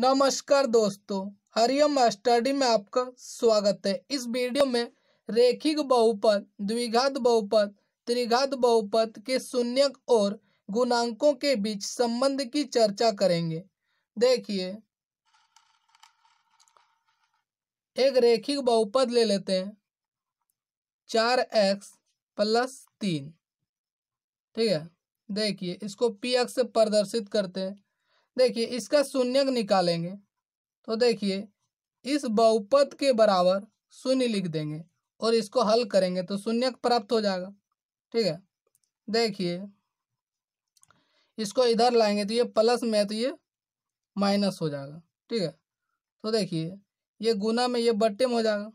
नमस्कार दोस्तों हरियम स्टडी में आपका स्वागत है इस वीडियो में रेखिक बहुपद द्विघात बहुपद त्रिघात बहुपद के शून्य और गुणांकों के बीच संबंध की चर्चा करेंगे देखिए एक रेखिक बहुपद ले लेते हैं चार एक्स प्लस तीन ठीक है देखिए इसको पी एक्स से प्रदर्शित करते हैं देखिए इसका शून्यक निकालेंगे तो देखिए इस बहुपद के बराबर शून्य लिख देंगे और इसको हल करेंगे तो शून्यक प्राप्त हो जाएगा ठीक है देखिए इसको इधर लाएंगे तो ये प्लस में तो ये माइनस हो जाएगा ठीक है तो देखिए ये गुना में ये बट्टे में हो जाएगा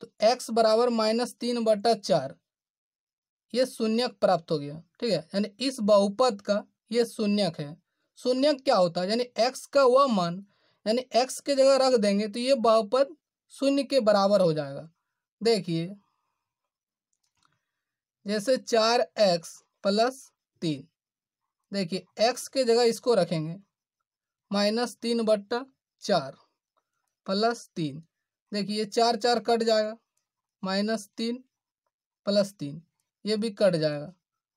तो x बराबर माइनस तीन बटा चार ये शून्यक प्राप्त हो गया ठीक है यानी इस बहुपद का ये शून्यक है शून्य क्या होता है यानी एक्स का वह मान यानी एक्स के जगह रख देंगे तो ये बहुपद शून्य के बराबर हो जाएगा देखिए जैसे चार एक्स प्लस तीन देखिए एक्स के जगह इसको रखेंगे माइनस तीन बट्टा चार प्लस तीन देखिए ये चार चार कट जाएगा माइनस तीन प्लस तीन ये भी कट जाएगा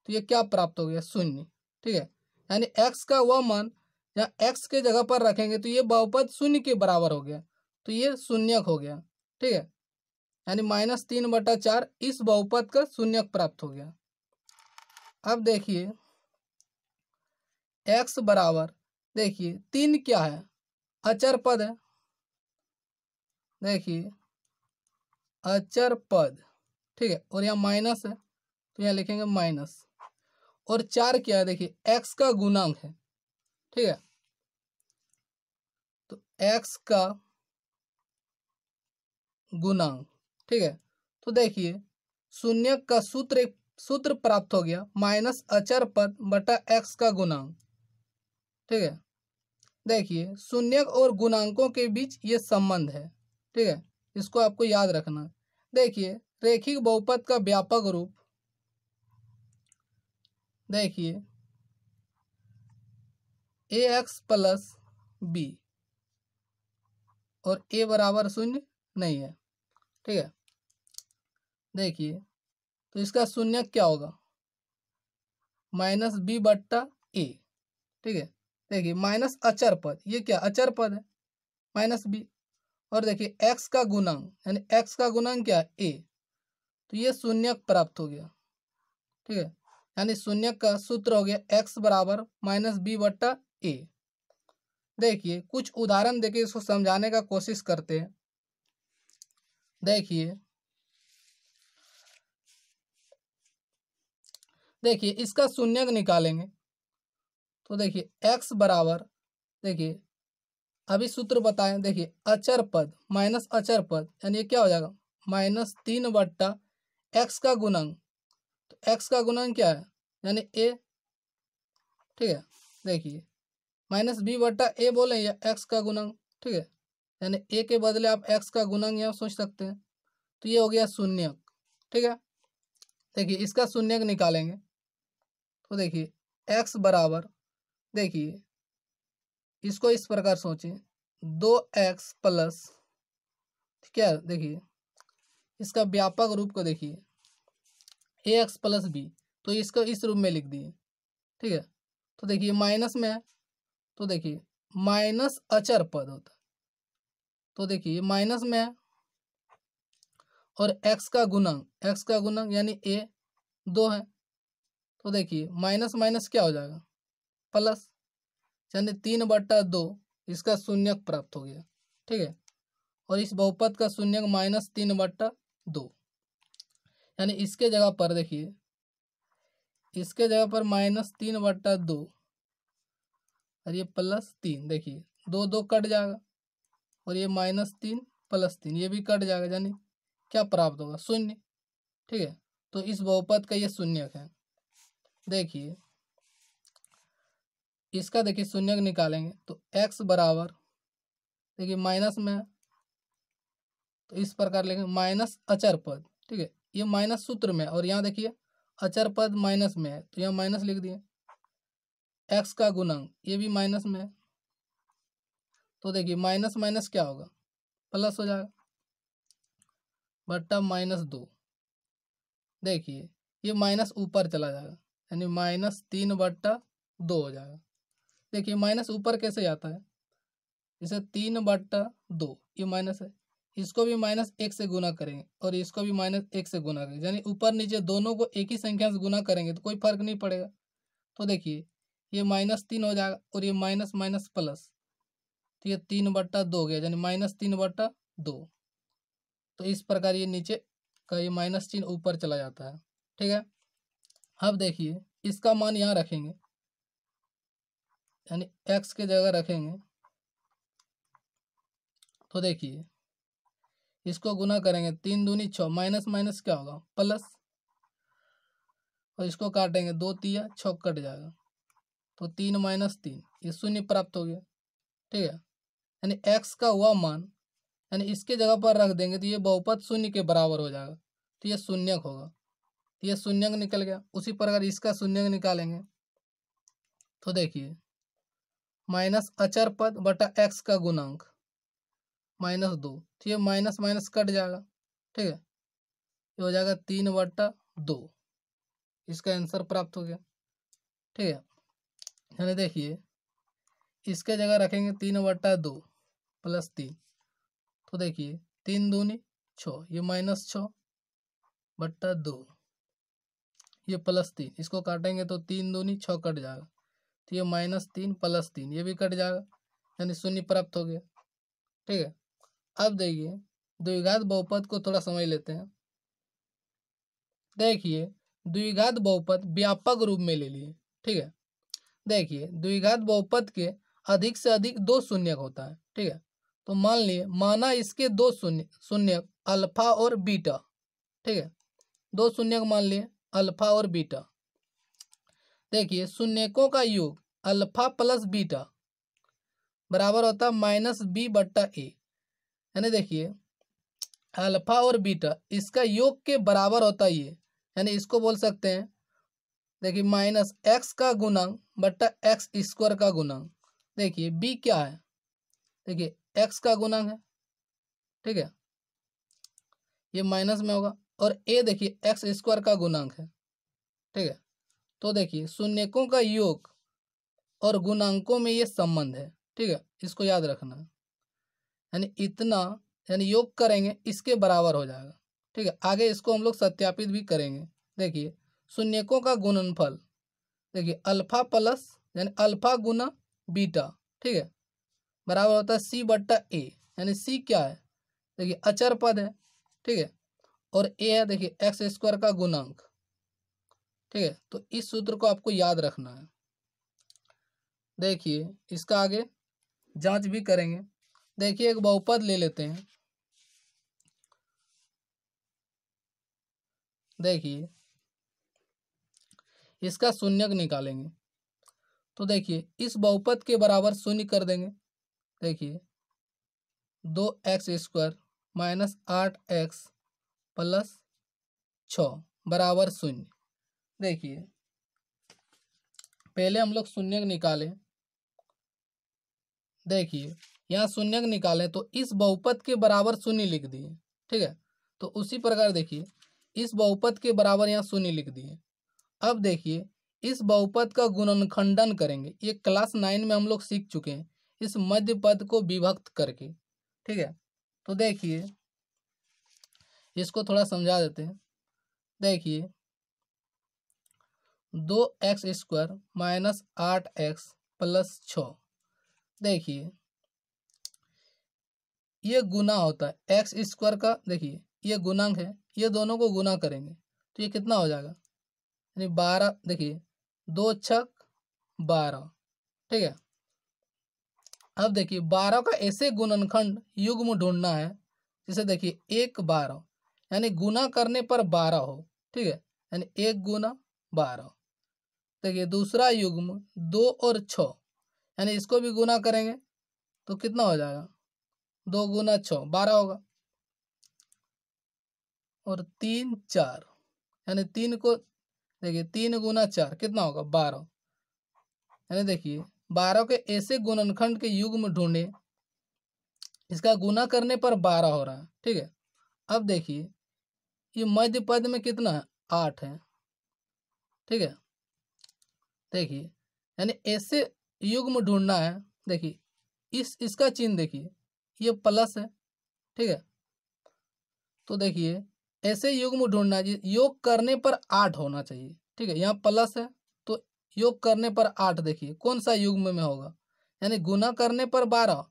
तो ये क्या प्राप्त हो गया शून्य ठीक है यानी एक्स का वह मान या एक्स के जगह पर रखेंगे तो ये बहुपद शून्य के बराबर हो गया तो ये शून्यक हो गया ठीक है यानी माइनस तीन बटा चार इस बहुपद का शून्यक प्राप्त हो गया अब देखिए एक्स बराबर देखिए तीन क्या है अचर पद है देखिए अचर पद ठीक है और यहाँ माइनस है तो यहाँ लिखेंगे माइनस और चार क्या है देखिए एक्स का गुणांक है ठीक है तो एक्स का गुणांक ठीक है तो देखिए शून्य का सूत्र एक सूत्र प्राप्त हो गया माइनस अचर पद बटा एक्स का गुणांक ठीक है देखिए शून्य और गुणांकों के बीच ये संबंध है ठीक है इसको आपको याद रखना देखिए रेखिक बहुपद का व्यापक रूप देखिए ए एक्स प्लस बी और ए बराबर शून्य नहीं है ठीक है देखिए तो इसका शून्य क्या होगा माइनस बी बट्टा ए ठीक है देखिए माइनस अचर पद ये क्या अचर पद है माइनस बी और देखिए एक्स का गुणांक यानी एक्स का गुणांक क्या ए तो ये शून्य प्राप्त हो गया ठीक है यानी शून्य का सूत्र हो गया एक्स बराबर माइनस बी बट्टा ए देखिए कुछ उदाहरण देके इसको समझाने का कोशिश करते हैं देखिए देखिए इसका शून्य निकालेंगे तो देखिए एक्स बराबर देखिए अभी सूत्र बताएं देखिए अचर पद माइनस अचर पद यानी क्या हो जाएगा माइनस तीन बट्टा एक्स का गुणंग एक्स का गुणांक क्या है यानी ए ठीक है देखिए माइनस बी बट्टा ए बोले या एक्स का गुणांक ठीक है यानी ए के बदले आप एक्स का गुणांक यहाँ सोच सकते हैं तो ये हो गया शून्य ठीक है देखिए इसका शून्य निकालेंगे तो देखिए एक्स बराबर देखिए इसको इस प्रकार सोचिए दो एक्स प्लस क्या देखिए इसका व्यापक रूप को देखिए ए एक्स प्लस बी तो इसको इस रूप में लिख दिए ठीक है तो देखिए माइनस में है तो देखिए माइनस अचर पद होता है तो देखिए माइनस में है और एक्स का गुणांक एक्स का गुणांक यानी ए दो है तो देखिए माइनस माइनस क्या हो जाएगा प्लस यानी तीन बट्टा दो इसका शून्य प्राप्त हो गया ठीक है और इस बहुपद का शून्य माइनस तीन बट्टा दो यानी इसके जगह पर देखिए इसके जगह पर माइनस तीन बट्टा दो और ये प्लस तीन देखिए दो दो कट जाएगा और ये माइनस तीन प्लस तीन ये भी कट जाएगा यानी क्या प्राप्त होगा शून्य ठीक है तो इस बहुपद का ये शून्य है देखिए इसका देखिए शून्य निकालेंगे तो एक्स बराबर देखिए माइनस में तो इस प्रकार लेंगे माइनस अचर पद ठीक है ये माइनस सूत्र में और यहाँ देखिए अचर पद माइनस में है तो यहाँ माइनस लिख दिए एक्स का गुणांक ये भी माइनस में है तो देखिए माइनस माइनस क्या होगा प्लस हो जाएगा बट्टा माइनस दो देखिए ये माइनस ऊपर चला जाएगा यानी माइनस तीन बट्टा दो हो जाएगा देखिए माइनस ऊपर कैसे जाता है जैसे तीन बट्टा दो ये माइनस है इसको भी माइनस एक से गुना करेंगे और इसको भी माइनस एक से गुना करेंगे यानी ऊपर नीचे दोनों को एक ही संख्या से गुना करेंगे तो कोई फर्क नहीं पड़ेगा तो देखिए ये माइनस तीन हो जाएगा और ये माइनस माइनस प्लस तो ये तीन बट्टा दो गया यानी माइनस तीन बट्टा दो तो इस प्रकार ये नीचे का ये माइनस चिन्ह ऊपर चला जाता है ठीक है अब देखिए इसका मान यहाँ रखेंगे यानी एक्स के जगह रखेंगे तो देखिए इसको गुना करेंगे तीन दूनी छ माइनस माइनस क्या होगा प्लस और इसको काटेंगे दो तिया छ कट जाएगा तो तीन माइनस तीन ये शून्य प्राप्त हो गया ठीक है यानी एक्स का हुआ मान यानी इसके जगह पर रख देंगे तो ये बहुपद शून्य के बराबर हो जाएगा तो ये शून्यक होगा तो ये शून्यक निकल गया उसी प्रकार इसका शून्यक निकालेंगे तो देखिए माइनस अचर पद बटा एक्स का गुणांक माइनस दो ठीक है माइनस माइनस कट जाएगा ठीक है ये हो जाएगा तीन बट्टा दो इसका आंसर प्राप्त हो गया ठीक है यानी देखिए इसके जगह रखेंगे तीन वट्टा दो प्लस तीन तो देखिए तीन दूनी छ ये माइनस छ बट्टा दो ये प्लस तीन इसको काटेंगे तो तीन दूनी छ कट जाएगा तो ये माइनस तीन प्लस तीन ये भी कट जाएगा यानी शून्य प्राप्त हो गया ठीक है अब देखिए द्विघात बहुपद को थोड़ा समझ लेते हैं देखिए द्विघात बहुपद व्यापक रूप में ले लिए ठीक है देखिए द्विघात बहुपद के अधिक से अधिक दो शून्य होता है ठीक है तो मान लिए माना इसके दो शून्य शून्य अल्फा और बीटा ठीक है दो शून्य मान लिए अल्फा और बीटा देखिए शून्यकों का योग अल्फा प्लस बीटा बराबर होता है माइनस बी बट्टा ए यानी देखिए अल्फा और बीटा इसका योग के बराबर होता है ये यानी इसको बोल सकते हैं देखिए माइनस एक्स का गुणांक बट्टा एक्स स्क्वायर का गुणांक देखिए बी क्या है देखिए एक्स का गुणांक है ठीक है ये माइनस में होगा और ए देखिए एक्स स्क्वायर का गुणांक है ठीक है तो देखिए शून्यकों का योग और गुणांकों में ये संबंध है ठीक है इसको याद रखना है यानी इतना यानी योग करेंगे इसके बराबर हो जाएगा ठीक है आगे इसको हम लोग सत्यापित भी करेंगे देखिए शून्यकों का गुणनफल देखिए अल्फा प्लस यानी अल्फा गुना बीटा ठीक है बराबर होता है सी बट्टा ए यानी सी क्या है देखिए अचर पद है ठीक है और ए है देखिए एक्स स्क्वायर का गुणांक ठीक है तो इस सूत्र को आपको याद रखना है देखिए इसका आगे जांच भी करेंगे देखिए एक बहुपद ले लेते हैं देखिए इसका शून्यक निकालेंगे तो देखिए इस बहुपद के बराबर शून्य कर देंगे देखिए दो एक्स स्क्वायर माइनस आठ एक्स प्लस छ बराबर शून्य देखिए पहले हम लोग शून्य निकालें देखिए यहाँ शून्यक निकालें तो इस बहुपद के बराबर शून्य लिख दिए ठीक है तो उसी प्रकार देखिए इस बहुपद के बराबर यहाँ शून्य लिख दिए अब देखिए इस बहुपद का गुणनखंडन करेंगे ये क्लास नाइन में हम लोग सीख चुके हैं इस मध्य पद को विभक्त करके ठीक है तो देखिए इसको थोड़ा समझा देते हैं देखिए दो एक्स स्क्वायर माइनस आठ एक्स प्लस छ देखिए ये गुना होता है एक्स स्क्वायर का देखिए ये गुनांक है ये दोनों को गुना करेंगे तो ये कितना हो जाएगा यानी बारह देखिए दो छक बारह ठीक है अब देखिए बारह का ऐसे गुणनखंड युग्म ढूंढना है जिसे देखिए एक बारह यानी गुना करने पर बारह हो ठीक है यानी एक गुना बारह देखिए दूसरा युग्म दो और छ यानी इसको भी गुना करेंगे तो कितना हो जाएगा दो गुना छ बारह होगा और तीन चार यानी तीन को देखिए तीन गुना चार कितना होगा बारह यानी देखिए बारह के ऐसे गुणनखंड के युग में ढूंढे इसका गुना करने पर बारह हो रहा है ठीक है अब देखिए ये मध्य पद में कितना है आठ है ठीक है देखिए यानी ऐसे युग में ढूंढना है देखिए इस इसका चिन्ह देखिए ये प्लस है ठीक है तो देखिए ऐसे युग्म ढूंढना योग करने पर आठ होना चाहिए ठीक है यहाँ प्लस है तो योग करने पर आठ देखिए कौन सा युग्म में होगा यानी गुना करने पर बारह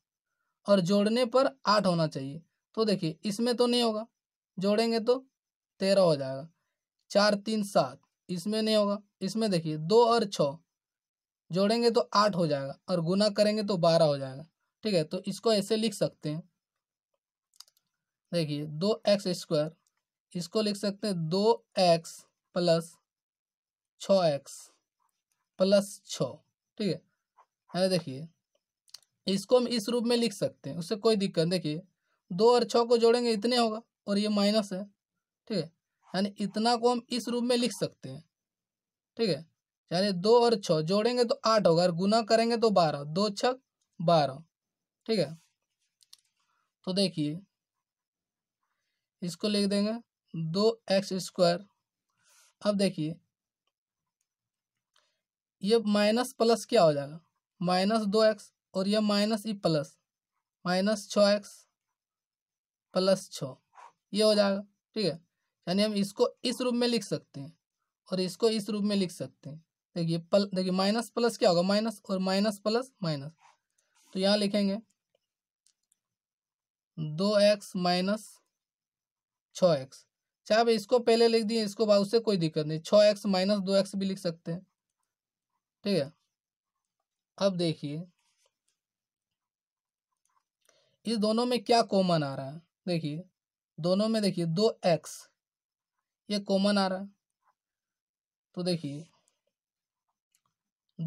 और जोड़ने पर आठ होना चाहिए तो देखिए इसमें तो नहीं होगा जोड़ेंगे तो तेरह हो जाएगा चार तीन सात इसमें नहीं होगा इसमें देखिए दो और छः जोड़ेंगे तो आठ हो जाएगा और गुना करेंगे तो बारह हो जाएगा ठीक है तो इसको ऐसे लिख सकते हैं देखिए दो एक्स स्क्वायर इसको लिख सकते हैं दो एक्स प्लस छ एक्स प्लस छ ठीक है देखिए इसको हम इस रूप में लिख सकते हैं उससे कोई दिक्कत देखिए दो और छ को जोड़ेंगे इतने होगा और ये माइनस है ठीक है यानी इतना को हम इस रूप में लिख सकते हैं ठीक है यानी दो और छ जोड़ेंगे तो आठ होगा और गुना करेंगे तो बारह दो छ बारह ठीक है तो देखिए इसको लिख देंगे दो एक्स स्क्वायर अब देखिए ये माइनस प्लस क्या हो जाएगा माइनस दो एक्स और ये माइनस ई प्लस माइनस छ एक्स प्लस छ ये हो जाएगा ठीक है यानी हम इसको इस रूप में लिख सकते हैं और इसको इस रूप में लिख सकते हैं देखिए पल देखिए माइनस प्लस क्या होगा माइनस और माइनस प्लस माइनस तो यहाँ लिखेंगे दो एक्स माइनस छ एक्स चाहे भाई इसको पहले लिख दिए इसको बाद उससे कोई दिक्कत नहीं छः एक्स माइनस दो एक्स भी लिख सकते हैं ठीक है अब देखिए इस दोनों में क्या कॉमन आ रहा है देखिए दोनों में देखिए दो एक्स ये कॉमन आ रहा है तो देखिए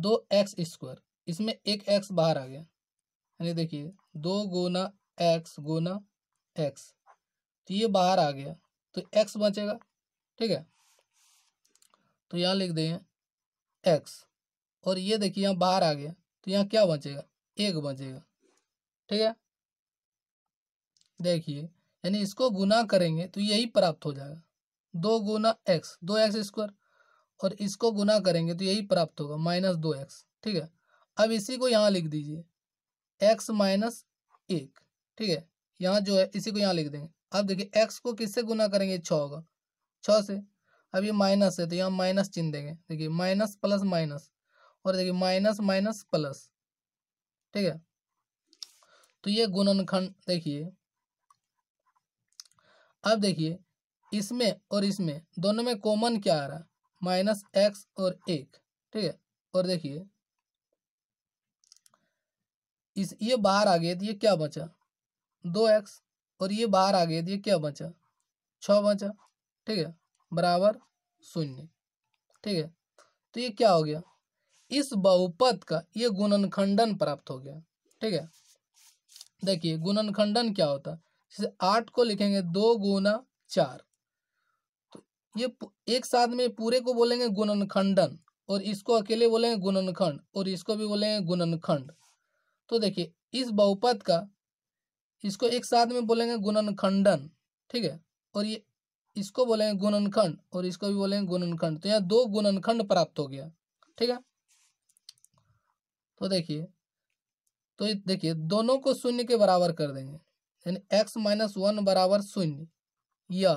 दो एक्स स्क्वायर इसमें एक एक्स बाहर आ गया यानी देखिए दो गुना एक्स गुना एक्स तो ये बाहर आ गया तो एक्स बचेगा ठीक है तो यहाँ लिख दें एक्स और ये देखिए यहाँ बाहर आ गया तो यहाँ क्या बचेगा एक बचेगा ठीक है देखिए यानी इसको गुना करेंगे तो यही प्राप्त हो जाएगा दो गुना एक्स दो एक्स स्क्वायर और इसको गुना करेंगे तो यही प्राप्त होगा माइनस दो एक्स ठीक है अब इसी को यहाँ लिख दीजिए एक्स माइनस एक ठीक है यहाँ जो है इसी को यहाँ लिख देंगे अब देखिए एक्स को किससे गुना करेंगे छः होगा छः से अब ये माइनस है तो यहाँ माइनस चिन्ह देंगे देखिए माइनस प्लस माइनस और देखिए माइनस माइनस प्लस ठीक है तो ये गुणनखंड देखिए अब देखिए इसमें और इसमें दोनों में कॉमन क्या आ रहा है माइनस एक्स और एक ठीक है और देखिए इस ये बाहर आ गए तो ये क्या बचा दो एक्स और ये बाहर आ गए तो ये क्या बचा छ बचा ठीक है बराबर शून्य ठीक है तो ये क्या हो गया इस बहुपद का ये गुणनखंडन प्राप्त हो गया ठीक है देखिए गुणनखंडन क्या होता जैसे आठ को लिखेंगे दो गुना चार तो ये एक साथ में पूरे को बोलेंगे गुणनखंडन और इसको अकेले बोलेंगे गुणनखंड और इसको भी बोलेंगे गुणनखंड तो देखिए इस बहुपद का इसको एक साथ में बोलेंगे गुणनखंडन ठीक है और ये इसको बोलेंगे गुणनखंड और इसको भी बोलेंगे गुणनखंड तो यहाँ दो गुणनखंड प्राप्त हो गया ठीक है तो देखिए तो देखिए दोनों को शून्य के बराबर कर देंगे यानी एक्स माइनस वन बराबर शून्य या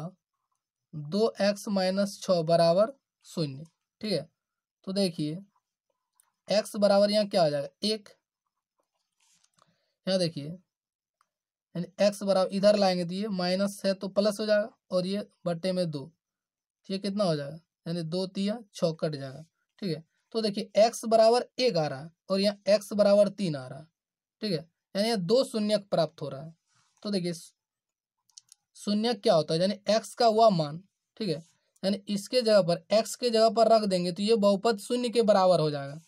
दो एक्स माइनस छ बराबर शून्य ठीक है तो देखिए एक्स बराबर यहाँ क्या आ जाएगा एक यहाँ देखिए यानी एक्स बराबर इधर लाएंगे तो ये माइनस है तो प्लस हो जाएगा और ये बटे में दो तो ये कितना हो जाएगा यानी दो तिया छ कट जाएगा ठीक है तो देखिए एक्स बराबर एक आ रहा है और यहाँ एक्स बराबर तीन आ रहा है ठीक है यानी यहाँ दो शून्य प्राप्त हो रहा है तो देखिए शून्य क्या होता है यानी एक्स का हुआ मान ठीक है यानी इसके जगह पर एक्स के जगह पर रख देंगे तो ये बहुपद शून्य के बराबर हो जाएगा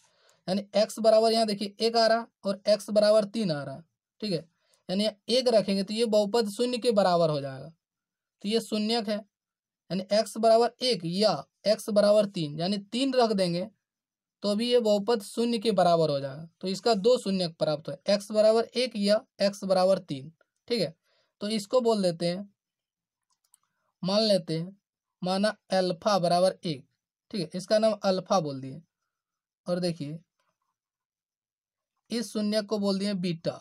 यानी एक्स बराबर यहाँ देखिए एक आ रहा और एक्स बराबर तीन आ रहा ठीक है यानी एक रखेंगे तो ये बहुपद शून्य के बराबर हो जाएगा तो ये शून्यक है यानी एक्स बराबर एक या एक्स बराबर तीन यानी तीन रख देंगे तो भी ये बहुपद शून्य के बराबर हो जाएगा तो इसका दो शून्य प्राप्त हो एक्स बराबर एक या एक्स बराबर तीन ठीक है तो इसको बोल देते हैं मान लेते हैं माना अल्फा बराबर एक ठीक है इसका नाम अल्फा बोल दिए और देखिए इस शून्य को बोल दिए बीटा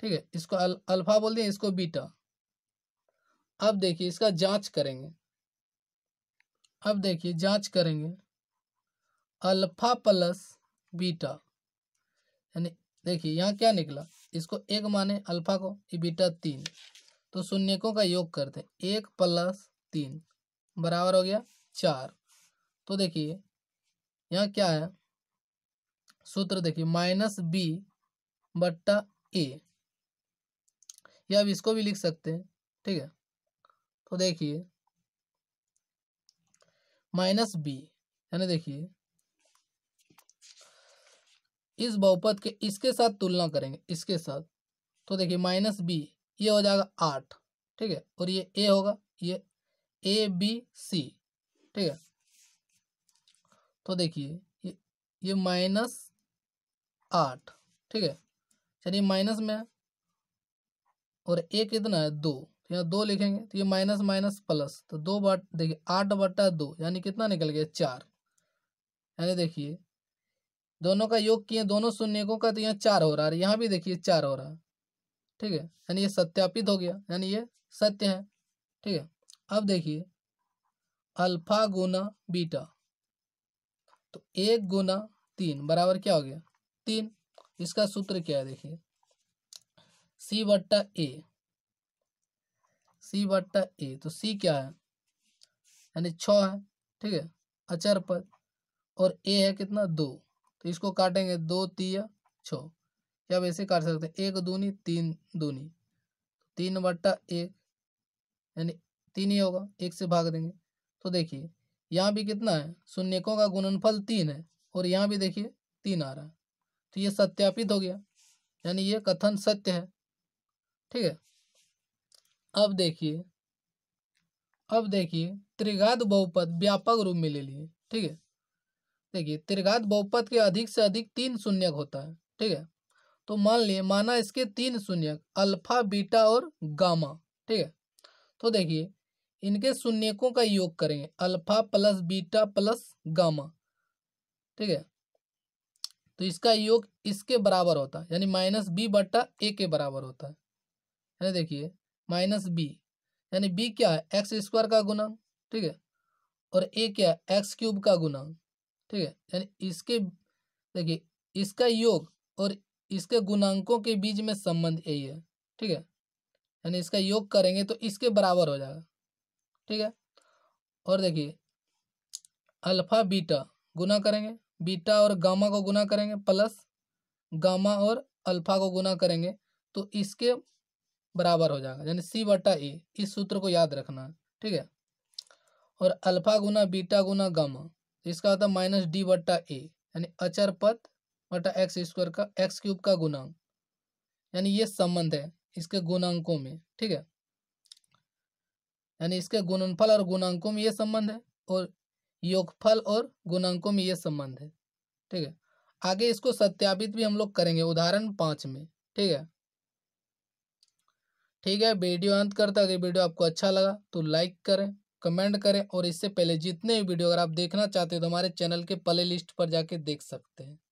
ठीक है इसको अल, अल्फा बोल दिए इसको बीटा अब देखिए इसका जांच करेंगे अब देखिए जांच करेंगे अल्फा प्लस बीटा यानी देखिए यहाँ क्या निकला इसको एक माने अल्फा को ये बीटा तीन तो शून्यकों का योग करते हैं एक प्लस तीन बराबर हो गया चार तो देखिए यहाँ क्या है सूत्र देखिए माइनस बी बट्टा ए या आप इसको भी लिख सकते हैं ठीक है तो देखिए माइनस बी यानी देखिए इस बहुपद के इसके साथ तुलना करेंगे इसके साथ तो देखिए माइनस बी ये हो जाएगा आठ ठीक है और ये ए होगा ये ए बी सी ठीक है तो देखिए ये ये माइनस आठ ठीक है चलिए माइनस में और ए कितना है दो तो यहाँ दो लिखेंगे तो ये माइनस माइनस प्लस तो दो बट देखिए आठ बट्टा दो यानी कितना निकल गया चार यानी देखिए दोनों का योग किए दोनों शून्यकों का तो यहाँ चार हो रहा है यहाँ भी देखिए चार हो रहा है ठीक है यानी ये सत्यापित हो गया यानी ये सत्य है ठीक है अब देखिए अल्फा गुना बीटा तो एक गुना तीन बराबर क्या हो गया तीन इसका सूत्र क्या है देखिए सी बट्टा ए सी बट्टा ए तो सी क्या है यानी छ है ठीक है अचर पद और ए है कितना दो तो इसको काटेंगे दो तीया छ या वैसे काट सकते हैं एक दूनी तीन दूनी तो तीन बट्टा एक यानी तीन ही होगा एक से भाग देंगे तो देखिए यहाँ भी कितना है शून्यकों का गुणनफल तीन है और यहाँ भी देखिए तीन आ रहा है तो ये सत्यापित हो गया यानी ये कथन सत्य है ठीक है अब देखिए अब देखिए त्रिघात बहुपद व्यापक रूप में ले लिए ठीक है देखिए त्रिघात बहुपद के अधिक से अधिक तीन शून्यक होता है ठीक है तो मान लिए माना इसके तीन शून्यक अल्फा बीटा और गामा ठीक है तो देखिए इनके शून्यकों का योग करेंगे alpha plus beta plus gamma ठीक है तो इसका योग इसके बराबर होता है यानी माइनस बी बट्टा ए के बराबर होता है है देखिए माइनस बी यानी बी क्या है एक्स स्क्वायर का गुना ठीक है और ए क्या है एक्स क्यूब का गुना ठीक है यानी इसके देखिए इसका योग और इसके गुणांकों के बीच में संबंध यही है ठीक है यानी इसका योग करेंगे तो इसके बराबर हो जाएगा ठीक है और देखिए अल्फा बीटा गुना करेंगे बीटा और गामा को गुना करेंगे प्लस गामा और अल्फा को गुना करेंगे तो इसके बराबर हो जाएगा यानी सी बटा ए इस सूत्र को याद रखना ठीक है और अल्फा गुना बीटा गुना गम इसका होता मतलब है माइनस डी बट्टा ए यानी अचर पथ बटा एक्स स्क्वायर का एक्स क्यूब का गुणांक यानी ये संबंध है इसके गुणांकों में ठीक है यानी इसके गुणनफल और गुणांकों में ये संबंध है और योगफल और गुणांकों में ये संबंध है ठीक है आगे इसको सत्यापित भी हम लोग करेंगे उदाहरण पाँच में ठीक है ठीक है वीडियो अंत करता अगर वीडियो आपको अच्छा लगा तो लाइक करें कमेंट करें और इससे पहले जितने भी वीडियो अगर आप देखना चाहते हो तो हमारे चैनल के प्ले लिस्ट पर जाके देख सकते हैं